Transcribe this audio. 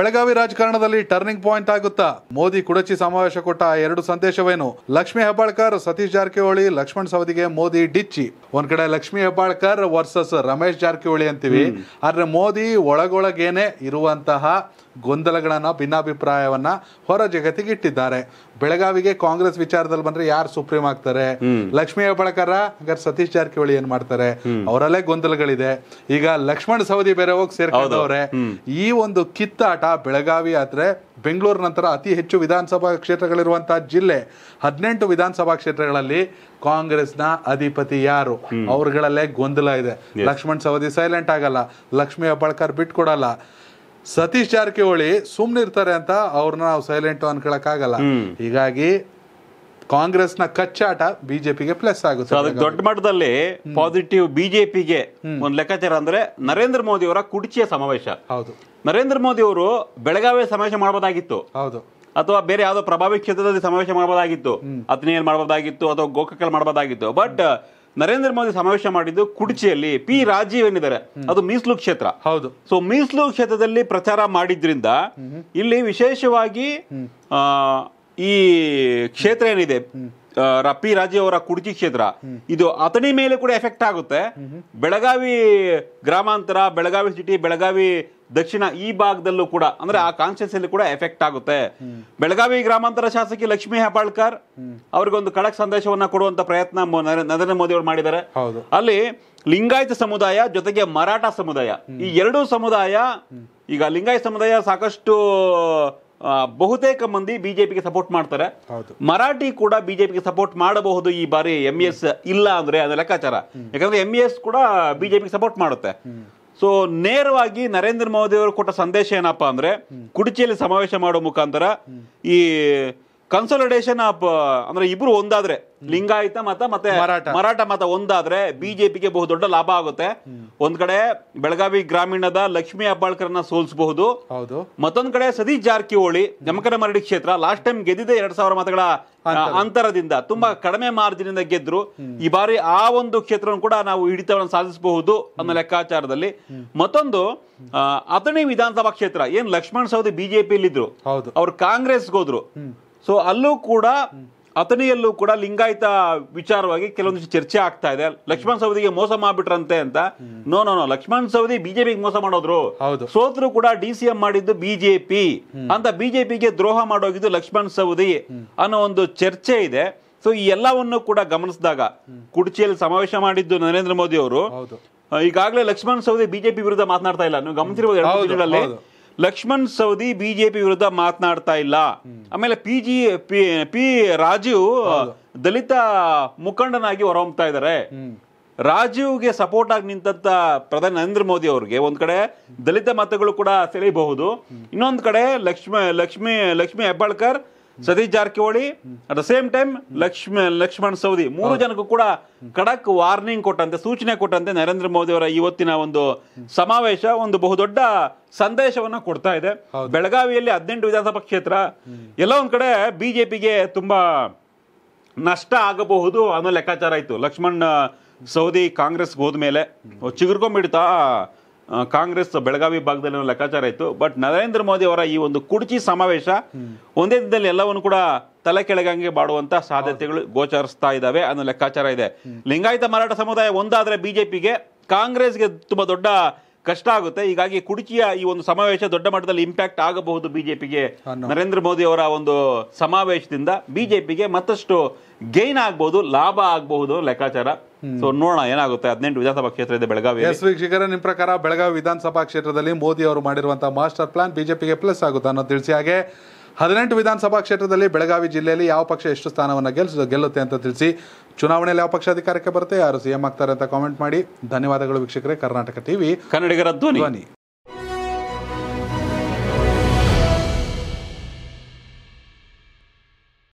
ಬೆಳಗಾವಿ ರಾಜಕಾರಣದಲ್ಲಿ turning point ಆಗುತ್ತಾ ಮೋದಿ ಕುಡಚಿ ಸಮಾವೇಶ ಕೊಟ್ಟ ಎರಡು ಸಂದೇಶವೇನು ಲಕ್ಷ್ಮೀ ಹೆಬ್ಬಾಳ್ಕರ್ ಸತೀಶ್ ಜಾರಕಿಹೊಳಿ ಲಕ್ಷ್ಮಣ್ ಸವದಿಗೆ ಮೋದಿ ಡಿಚ್ಚಿ ಒಂದ್ ಕಡೆ ಲಕ್ಷ್ಮೀ ಹೆಬ್ಬಾಳ್ಕರ್ ವರ್ಸಸ್ ರಮೇಶ್ ಜಾರಕಿಹೊಳಿ ಅಂತೀವಿ ಆದ್ರೆ ಮೋದಿ ಒಳಗೊಳಗೇನೆ ಇರುವಂತಹ ಗೊಂದಲಗಳನ್ನ ಭಿನ್ನಾಭಿಪ್ರಾಯವನ್ನ ಹೊರ ಜಗತ್ತಿಗೆ ಇಟ್ಟಿದ್ದಾರೆ ಬೆಳಗಾವಿಗೆ ಕಾಂಗ್ರೆಸ್ ವಿಚಾರದಲ್ಲಿ ಬಂದ್ರೆ ಯಾರು ಸುಪ್ರೀಂ ಆಗ್ತಾರೆ ಲಕ್ಷ್ಮೀ ಹೆಬ್ಬಳಕರ ಹಂಗಾರೆ ಸತೀಶ್ ಜಾರಕಿಹೊಳಿ ಏನ್ ಮಾಡ್ತಾರೆ ಅವರಲ್ಲೇ ಗೊಂದಲಗಳಿದೆ ಈಗ ಲಕ್ಷ್ಮಣ್ ಸವದಿ ಬೇರೆ ಹೋಗಿ ಸೇರ್ಕೊಂಡವ್ರೆ ಈ ಒಂದು ಕಿತ್ತಾಟ ಬೆಳಗಾವಿ ಆದ್ರೆ ಬೆಂಗಳೂರು ನಂತರ ಅತಿ ಹೆಚ್ಚು ವಿಧಾನಸಭಾ ಕ್ಷೇತ್ರಗಳಿರುವಂತಹ ಜಿಲ್ಲೆ ಹದಿನೆಂಟು ವಿಧಾನಸಭಾ ಕ್ಷೇತ್ರಗಳಲ್ಲಿ ಕಾಂಗ್ರೆಸ್ನ ಅಧಿಪತಿ ಯಾರು ಅವ್ರಗಳಲ್ಲೇ ಗೊಂದಲ ಇದೆ ಲಕ್ಷ್ಮಣ್ ಸವದಿ ಸೈಲೆಂಟ್ ಆಗಲ್ಲ ಲಕ್ಷ್ಮೀ ಹೆಬ್ಬಾಳ್ಕರ್ ಬಿಟ್ಕೊಡಲ್ಲ ಸತೀಶ್ ಜಾರಕಿಹೊಳಿ ಇರ್ತಾರೆ ಅಂತ ಅವ್ರನ್ನ ನಾವು ಸೈಲೆಂಟ್ ಅನ್ಕೊಳಕ್ಕಾಗಲ್ಲ ಹೀಗಾಗಿ ಕಾಂಗ್ರೆಸ್ನ ಕಚ್ಚಾಟ ಬಿಜೆಪಿಗೆ ಪ್ಲಸ್ ಆಗುತ್ತೆ ಅದಕ್ಕೆ ದೊಡ್ಡ ಮಟ್ಟದಲ್ಲಿ ಪಾಸಿಟಿವ್ ಬಿಜೆಪಿಗೆ ಒಂದು ಲೆಕ್ಕಾಚಾರ ಅಂದ್ರೆ ನರೇಂದ್ರ ಮೋದಿ ಅವರ ಕುಡ್ಚಿಯ ಸಮಾವೇಶ ಹೌದು ನರೇಂದ್ರ ಮೋದಿ ಅವರು ಬೆಳಗಾವಿ ಸಮಾವೇಶ ಮಾಡಬಹುದಾಗಿತ್ತು ಹೌದು ಅಥವಾ ಬೇರೆ ಯಾವ್ದೋ ಪ್ರಭಾವಿ ಕ್ಷೇತ್ರದಲ್ಲಿ ಸಮಾವೇಶ ಮಾಡಬಹುದಾಗಿತ್ತು ಅತ್ನೇಲ್ ಮಾಡಬಹುದಾಗಿತ್ತು ಅಥವಾ ಗೋಕಾಕಲ್ ಮಾಡಬಹುದಾಗಿತ್ತು ಬಟ್ ನರೇಂದ್ರ ಮೋದಿ ಸಮಾವೇಶ ಮಾಡಿದ್ದು ಕುಡಚಿಯಲ್ಲಿ ಪಿ ರಾಜೀವ್ ಏನಿದ್ದಾರೆ ಅದು ಮೀಸಲು ಕ್ಷೇತ್ರ ಹೌದು ಸೊ ಮೀಸಲು ಕ್ಷೇತ್ರದಲ್ಲಿ ಪ್ರಚಾರ ಮಾಡಿದ್ರಿಂದ ಇಲ್ಲಿ ವಿಶೇಷವಾಗಿ ಈ ಕ್ಷೇತ್ರ ಏನಿದೆ ರಪ್ಪಿ ರಾಜಿ ಅವರ ಕುಡ್ಜಿ ಕ್ಷೇತ್ರ ಇದು ಅತನಿ ಮೇಲೆ ಕೂಡ ಎಫೆಕ್ಟ್ ಆಗುತ್ತೆ ಬೆಳಗಾವಿ ಗ್ರಾಮಾಂತರ ಬೆಳಗಾವಿ ಸಿಟಿ ಬೆಳಗಾವಿ ದಕ್ಷಿಣ ಈ ಭಾಗದಲ್ಲೂ ಕೂಡ ಅಂದ್ರೆ ಆ ಅಲ್ಲಿ ಕೂಡ ಎಫೆಕ್ಟ್ ಆಗುತ್ತೆ ಬೆಳಗಾವಿ ಗ್ರಾಮಾಂತರ ಶಾಸಕಿ ಲಕ್ಷ್ಮಿ ಹೆಬ್ಬಾಳ್ಕರ್ ಒಂದು ಕಳಕ್ ಸಂದೇಶವನ್ನ ಕೊಡುವಂತ ಪ್ರಯತ್ನ ನರೇಂದ್ರ ಮೋದಿ ಅವರು ಮಾಡಿದ್ದಾರೆ ಅಲ್ಲಿ ಲಿಂಗಾಯತ ಸಮುದಾಯ ಜೊತೆಗೆ ಮರಾಠ ಸಮುದಾಯ ಈ ಎರಡೂ ಸಮುದಾಯ ಈಗ ಲಿಂಗಾಯತ ಸಮುದಾಯ ಸಾಕಷ್ಟು ಬಹುತೇಕ ಮಂದಿ ಬಿಜೆಪಿಗೆ ಸಪೋರ್ಟ್ ಮಾಡ್ತಾರೆ ಮರಾಠಿ ಕೂಡ ಬಿಜೆಪಿಗೆ ಸಪೋರ್ಟ್ ಮಾಡಬಹುದು ಈ ಬಾರಿ ಎಂ ಎಸ್ ಇಲ್ಲ ಅಂದ್ರೆ ಅದರ ಲೆಕ್ಕಾಚಾರ ಯಾಕಂದ್ರೆ ಎಂ ಎಸ್ ಕೂಡ ಬಿಜೆಪಿಗೆ ಸಪೋರ್ಟ್ ಮಾಡುತ್ತೆ ಸೊ ನೇರವಾಗಿ ನರೇಂದ್ರ ಮೋದಿ ಅವರು ಕೊಟ್ಟ ಸಂದೇಶ ಏನಪ್ಪಾ ಅಂದ್ರೆ ಕುಡಚಿಯಲ್ಲಿ ಸಮಾವೇಶ ಮಾಡುವ ಮುಖಾಂತರ ಈ ಕನ್ಸೋಲಿಡೇಷನ್ ಆಫ್ uh, ಅಂದ್ರೆ ಇಬ್ರು ಒಂದಾದ್ರೆ ಲಿಂಗಾಯತ ಮತ ಮತ್ತೆ ಮರಾಠ ಮತ ಒಂದಾದ್ರೆ ಬಿಜೆಪಿಗೆ ದೊಡ್ಡ ಲಾಭ ಆಗುತ್ತೆ ಒಂದ್ ಕಡೆ ಬೆಳಗಾವಿ ಗ್ರಾಮೀಣದ ಲಕ್ಷ್ಮಿ ನ ಸೋಲಿಸಬಹುದು ಮತ್ತೊಂದ್ ಕಡೆ ಸತೀಶ್ ಜಾರಕಿಹೊಳಿ ಮರಡಿ ಕ್ಷೇತ್ರ ಲಾಸ್ಟ್ ಟೈಮ್ ಗೆದ್ದಿದೆ ಎರಡ್ ಸಾವಿರ ಮತಗಳ ಅಂತರದಿಂದ ತುಂಬಾ ಕಡಿಮೆ ಮಾರ್ಜಿನ್ ಇಂದ ಗೆದ್ರು ಈ ಬಾರಿ ಆ ಒಂದು ಕ್ಷೇತ್ರವನ್ನು ಕೂಡ ನಾವು ಹಿಡಿತವನ್ನು ಸಾಧಿಸಬಹುದು ಅನ್ನೋ ಲೆಕ್ಕಾಚಾರದಲ್ಲಿ ಮತ್ತೊಂದು ಅಥಣಿ ವಿಧಾನಸಭಾ ಕ್ಷೇತ್ರ ಏನ್ ಲಕ್ಷ್ಮಣ್ ಸೌದಿ ಬಿಜೆಪಿಯಲ್ಲಿದ್ರು ಅವ್ರು ಕಾಂಗ್ರೆಸ್ಗೆ ಹೋದ್ರು ಸೊ ಅಲ್ಲೂ ಕೂಡ ಅಥಣಿಯಲ್ಲೂ ಕೂಡ ಲಿಂಗಾಯತ ವಿಚಾರವಾಗಿ ಕೆಲವೊಂದಿಷ್ಟು ಚರ್ಚೆ ಆಗ್ತಾ ಇದೆ ಲಕ್ಷ್ಮಣ್ ಸವದಿಗೆ ಮೋಸ ಮಾಡ್ಬಿಟ್ರಂತೆ ಅಂತ no no no Laxman Savadi ಬಿಜೆಪಿಗೆ ಮೋಸ ಮಾಡೋದ್ರು ಸೋತ್ರ ಕೂಡ ಡಿ ಸಿ ಎಂ ಮಾಡಿದ್ದು ಬಿಜೆಪಿ ಅಂತ ಬಿಜೆಪಿಗೆ ದ್ರೋಹ ಮಾಡೋಗಿದ್ದು ಲಕ್ಷ್ಮಣ್ ಸವದಿ ಅನ್ನೋ ಒಂದು ಚರ್ಚೆ ಇದೆ ಸೊ ಈ ಎಲ್ಲವನ್ನು ಕೂಡ ಗಮನಿಸಿದಾಗ ಕುಡ್ಚಿಯಲ್ಲಿ ಸಮಾವೇಶ ಮಾಡಿದ್ದು ನರೇಂದ್ರ ಮೋದಿ ಅವರು ಈಗಾಗಲೇ ಲಕ್ಷ್ಮಣ್ ಸವದಿ ಬಿಜೆಪಿ ವಿರುದ್ಧ ಮಾತನಾಡ್ತಾ ಇಲ್ಲ ನೀವು ಗಮನಿಸಿರ್ಬೋದು ಎರಡು ದಿನಗಳಲ್ಲಿ ಲಕ್ಷ್ಮಣ್ ಸೌದಿ ಬಿಜೆಪಿ ವಿರುದ್ಧ ಮಾತನಾಡ್ತಾ ಇಲ್ಲ ಆಮೇಲೆ P G P P Rajeev ದಲಿತ ಮುಖಂಡನಾಗಿ ಹೊರಹೊಮ್ತಾ ಇದ್ದಾರೆ ರಾಜೀವ್ಗೆ ಸಪೋರ್ಟ್ ಆಗಿ ನಿಂತ ಪ್ರಧಾನಿ ನರೇಂದ್ರ ಮೋದಿ ಅವರಿಗೆ ಒಂದ್ ಕಡೆ ದಲಿತ ಮತಗಳು ಕೂಡ ಸೆಳೆಯಬಹುದು ಇನ್ನೊಂದು ಕಡೆ ಲಕ್ಷ್ಮ Lakshmi Lakshmi Hebbalkar Satish Jarkiholi at the same time ಲಕ್ಷ್ಮ ಲಕ್ಷ್ಮಣ್ ಸೌದಿ ಮೂರು ಜನಕ್ಕೂ ಕೂಡ ಖಡಕ್ ವಾರ್ನಿಂಗ್ ಕೊಟ್ಟಂತೆ ಸೂಚನೆ ಕೊಟ್ಟಂತೆ ನರೇಂದ್ರ ಮೋದಿ ಅವರ ಇವತ್ತಿನ ಒಂದು ಸಮಾವೇಶ ಒಂದು ಬಹುದೊಡ್ಡ ಸಂದೇಶವನ್ನ ಕೊಡ್ತಾ ಇದೆ ಬೆಳಗಾವಿಯಲ್ಲಿ ಹದಿನೆಂಟು ವಿಧಾನಸಭಾ ಕ್ಷೇತ್ರ ಎಲ್ಲ ಒಂದ್ ಕಡೆ ಬಿಜೆಪಿಗೆ ತುಂಬಾ ನಷ್ಟ ಆಗಬಹುದು ಅನ್ನೋ ಲೆಕ್ಕಾಚಾರ ಇತ್ತು ಲಕ್ಷ್ಮಣ್ ಸೌದಿ ಕಾಂಗ್ರೆಸ್ಗೆ ಹೋದ್ಮೇಲೆ ಚಿಗುರ್ಕೊಂಡ್ಬಿಡ್ತಾ ಕಾಂಗ್ರೆಸ್ ಬೆಳಗಾವಿ ಭಾಗದಲ್ಲಿ ಲೆಕ್ಕಾಚಾರ ಇತ್ತು ಬಟ್ ನರೇಂದ್ರ ಮೋದಿ ಅವರ ಈ ಒಂದು ಕುಡ್ಚಿ ಸಮಾವೇಶ ಒಂದೇ ದಿನದಲ್ಲಿ ಎಲ್ಲವನ್ನು ಕೂಡ ತಲೆ ಕೆಳಗಂಗೆ ಮಾಡುವಂತ ಸಾಧ್ಯತೆಗಳು ಗೋಚರಿಸ್ತಾ ಇದ್ದಾವೆ ಅನ್ನೋ ಲೆಕ್ಕಾಚಾರ ಇದೆ ಲಿಂಗಾಯತ ಮರಾಠ ಸಮುದಾಯ ಒಂದಾದ್ರೆ ಬಿಜೆಪಿಗೆ ಕಾಂಗ್ರೆಸ್ಗೆ ತುಂಬಾ ದೊಡ್ಡ ಕಷ್ಟ ಆಗುತ್ತೆ ಹೀಗಾಗಿ ಕುಡಚಿಯ ಈ ಒಂದು ಸಮಾವೇಶ ದೊಡ್ಡ ಮಟ್ಟದಲ್ಲಿ ಇಂಪ್ಯಾಕ್ಟ್ ಆಗಬಹುದು ಬಿಜೆಪಿಗೆ ನರೇಂದ್ರ ಮೋದಿ ಅವರ ಒಂದು ಸಮಾವೇಶದಿಂದ ಬಿಜೆಪಿಗೆ ಮತ್ತಷ್ಟು ಗೈನ್ ಆಗ್ಬಹುದು ಲಾಭ ಆಗಬಹುದು ಲೆಕ್ಕಾಚಾರ ಸೊ ನೋಡೋಣ ಏನಾಗುತ್ತೆ ಹದಿನೆಂಟು ವಿಧಾನಸಭಾ ಕ್ಷೇತ್ರ ಇದೆ ಬೆಳಗಾವಿ ಎಸ್ ವೀಕ್ಷಕರ ನಿಮ್ಮ ಪ್ರಕಾರ ಬೆಳಗಾವಿ ವಿಧಾನಸಭಾ ಕ್ಷೇತ್ರದಲ್ಲಿ ಮೋದಿ ಅವರು ಮಾಡಿರುವಂತಹ ಮಾಸ್ಟರ್ ಪ್ಲಾನ್ ಬಿಜೆಪಿಗೆ ಪ್ಲಸ್ ಆಗುತ್ತೆ ಅನ್ನೋ ತಿಳಿಸಿ ಹಾಗೆ ಹದಿನೆಂಟು ವಿಧಾನಸಭಾ ಕ್ಷೇತ್ರದಲ್ಲಿ ಬೆಳಗಾವಿ ಜಿಲ್ಲೆಯಲ್ಲಿ ಯಾವ ಪಕ್ಷ ಎಷ್ಟು ಸ್ಥಾನವನ್ನು ಗೆಲ್ ಗೆಲ್ಲುತ್ತೆ ಅಂತ ತಿಳಿಸಿ ಚುನಾವಣೆಯಲ್ಲಿ ಯಾವ ಪಕ್ಷ ಅಧಿಕಾರಕ್ಕೆ ಬರುತ್ತೆ ಯಾರು ಸಿಎಂ ಆಗ್ತಾರೆ ಅಂತ ಕಾಮೆಂಟ್ ಮಾಡಿ ಧನ್ಯವಾದಗಳು ವೀಕ್ಷಕರೇ ಕರ್ನಾಟಕ ಟಿವಿ ಕನ್ನಡಿಗರ ಧ್ವನಿ